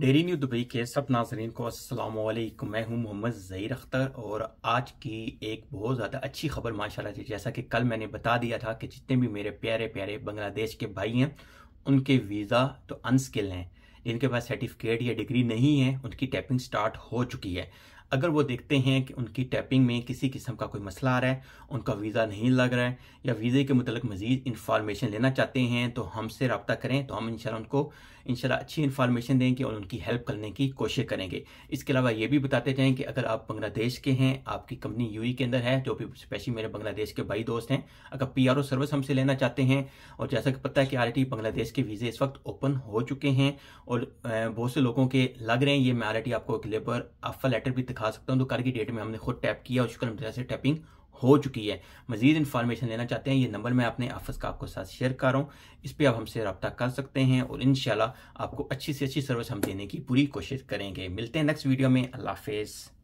dairy new Dubai के सब नाजरन को असलम मैं हूं मोहम्मद ज़हीर अख्तर और आज की एक बहुत ज़्यादा अच्छी खबर माशाल्लाह जी जैसा कि कल मैंने बता दिया था कि जितने भी मेरे प्यारे प्यारे बांग्लादेश के भाई हैं उनके वीज़ा तो अनस्किल हैं जिनके पास सर्टिफिकेट या डिग्री नहीं है उनकी टैपिंग स्टार्ट हो चुकी है अगर वो देखते हैं कि उनकी टैपिंग में किसी किस्म का कोई मसला आ रहा है उनका वीज़ा नहीं लग रहा है या वीज़े के मतलब मज़ीद इन्फॉर्मेशन लेना चाहते हैं तो हमसे रबता करें तो हम इनशाला उनको इनशाला अच्छी इन्फॉर्मेशन देंगे और उनकी हेल्प करने की कोशिश करेंगे इसके अलावा ये भी बताते जाएँ कि अगर आप बांग्लादेश के हैं आपकी कंपनी यू के अंदर है जो भी स्पेशली मेरे बांग्लादेश के भाई दोस्त हैं अगर पी सर्विस हमसे लेना चाहते हैं और जैसा कि पता है कि आर बांग्लादेश के वीज़े इस वक्त ओपन हो चुके हैं और बहुत से लोगों के लग रहे हैं ये मैं आपको एक लेबर आफा लेटर भी दिखा दिखा सकता हूँ तो कल की डेट में हमने खुद टैप किया और शुक्र से टैपिंग हो चुकी है मजीद इन्फॉर्मेशन लेना चाहते हैं ये नंबर मैं अपने ऑफिस का आपको साथ शेयर कर रहा हूँ इस पर आप हमसे रब्ता कर सकते हैं और इन आपको अच्छी से अच्छी सर्विस हम देने की पूरी कोशिश करेंगे मिलते हैं नेक्स्ट वीडियो में अल्लाह हाफिज़